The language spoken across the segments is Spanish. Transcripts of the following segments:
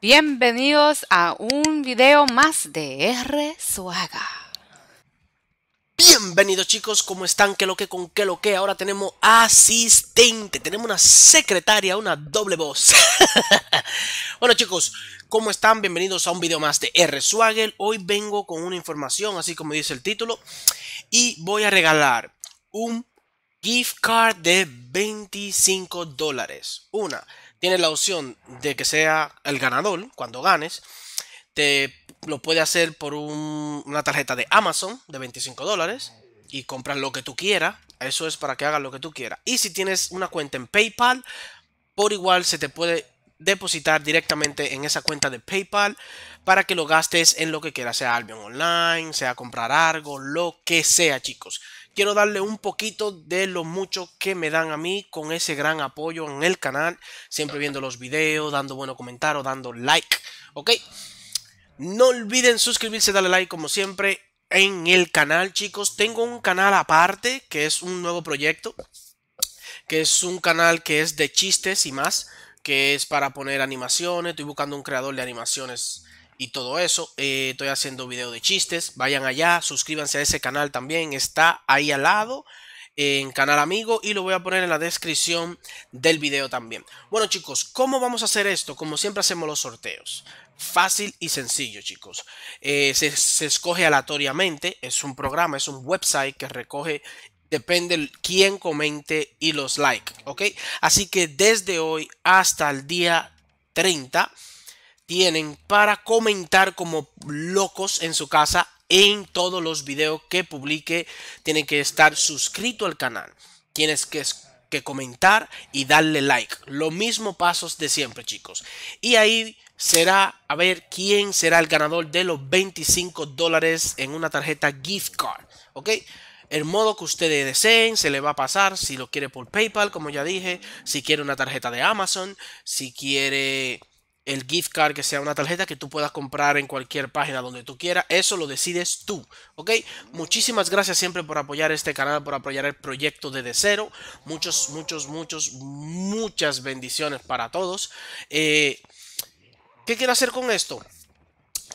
Bienvenidos a un video más de R Suaga. Bienvenidos chicos, ¿cómo están? ¿Qué lo que con qué lo que? Ahora tenemos asistente, tenemos una secretaria, una doble voz. bueno chicos, ¿cómo están? Bienvenidos a un video más de R Swagger. Hoy vengo con una información, así como dice el título, y voy a regalar un gift card de 25 dólares. Una Tienes la opción de que sea el ganador cuando ganes. Te lo puede hacer por una tarjeta de Amazon de 25 dólares y compras lo que tú quieras. Eso es para que hagas lo que tú quieras. Y si tienes una cuenta en PayPal, por igual se te puede depositar directamente en esa cuenta de PayPal para que lo gastes en lo que quieras, sea Albion Online, sea comprar algo, lo que sea, chicos quiero darle un poquito de lo mucho que me dan a mí con ese gran apoyo en el canal, siempre viendo los videos, dando buenos comentarios, dando like, ¿ok? No olviden suscribirse, darle like como siempre en el canal, chicos. Tengo un canal aparte que es un nuevo proyecto, que es un canal que es de chistes y más, que es para poner animaciones, estoy buscando un creador de animaciones y todo eso. Eh, estoy haciendo video de chistes. Vayan allá, suscríbanse a ese canal también. Está ahí al lado en canal amigo y lo voy a poner en la descripción del video también. Bueno chicos, ¿cómo vamos a hacer esto? Como siempre hacemos los sorteos. Fácil y sencillo chicos. Eh, se, escoge aleatoriamente, es un programa, es un website que recoge, depende quién comente y los like ¿ok? Así que desde hoy hasta el día 30 tienen para comentar como locos en su casa en todos los videos que publique. Tienen que estar suscrito al canal. Tienes que, que comentar y darle like. Lo mismo pasos de siempre, chicos. Y ahí será a ver quién será el ganador de los 25 dólares en una tarjeta gift card. ¿Ok? El modo que ustedes deseen se le va a pasar si lo quiere por PayPal, como ya dije, si quiere una tarjeta de Amazon, si quiere el gift card que sea una tarjeta que tú puedas comprar en cualquier página donde tú quieras. Eso lo decides tú, ¿ok? Muchísimas gracias siempre por apoyar este canal, por apoyar el proyecto de de cero. Muchos, muchos, muchos, muchas bendiciones para todos. Eh, ¿Qué quiero hacer con esto?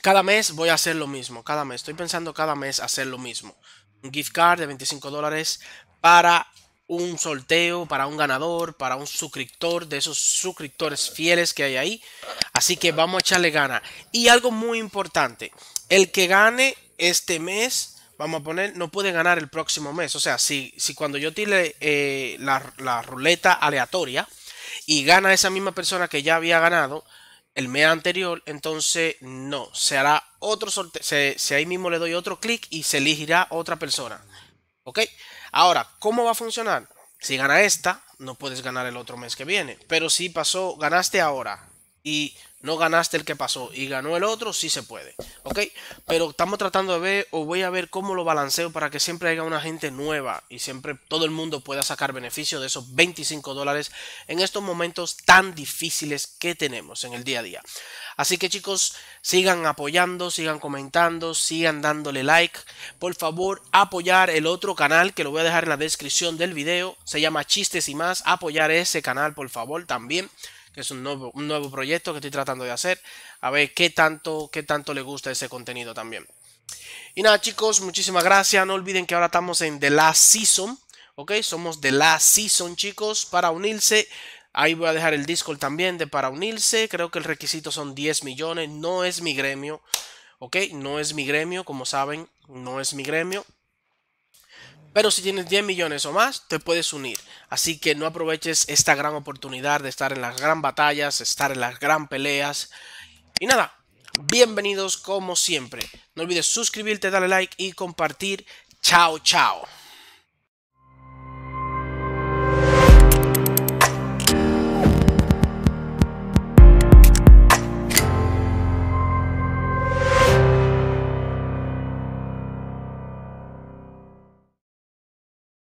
Cada mes voy a hacer lo mismo, cada mes. Estoy pensando cada mes hacer lo mismo. Un gift card de 25 dólares para un sorteo para un ganador, para un suscriptor, de esos suscriptores fieles que hay ahí. Así que vamos a echarle gana Y algo muy importante, el que gane este mes, vamos a poner, no puede ganar el próximo mes. O sea, si, si cuando yo tire eh, la, ruleta aleatoria y gana esa misma persona que ya había ganado, el mes anterior, entonces no, se hará otro sorteo, si ahí mismo le doy otro clic y se elegirá otra persona. ¿Ok? Ahora, ¿cómo va a funcionar? Si gana esta, no puedes ganar el otro mes que viene, pero si pasó, ganaste ahora, y no ganaste el que pasó y ganó el otro, sí se puede, ¿ok? Pero estamos tratando de ver o voy a ver cómo lo balanceo para que siempre haya una gente nueva y siempre todo el mundo pueda sacar beneficio de esos 25 dólares en estos momentos tan difíciles que tenemos en el día a día. Así que chicos, sigan apoyando, sigan comentando, sigan dándole like. Por favor, apoyar el otro canal que lo voy a dejar en la descripción del video. Se llama Chistes y más. Apoyar ese canal, por favor, también que es un nuevo, nuevo proyecto que estoy tratando de hacer, a ver qué tanto, qué tanto le gusta ese contenido también. Y nada chicos, muchísimas gracias, no olviden que ahora estamos en The Last Season, ok, somos The Last Season chicos, para unirse Ahí voy a dejar el Discord también de para unirse. Creo que el requisito son 10 millones. No es mi gremio. ¿Ok? No es mi gremio, como saben. No es mi gremio. Pero si tienes 10 millones o más, te puedes unir. Así que no aproveches esta gran oportunidad de estar en las gran batallas, estar en las gran peleas. Y nada, bienvenidos como siempre. No olvides suscribirte, darle like y compartir. Chao, chao.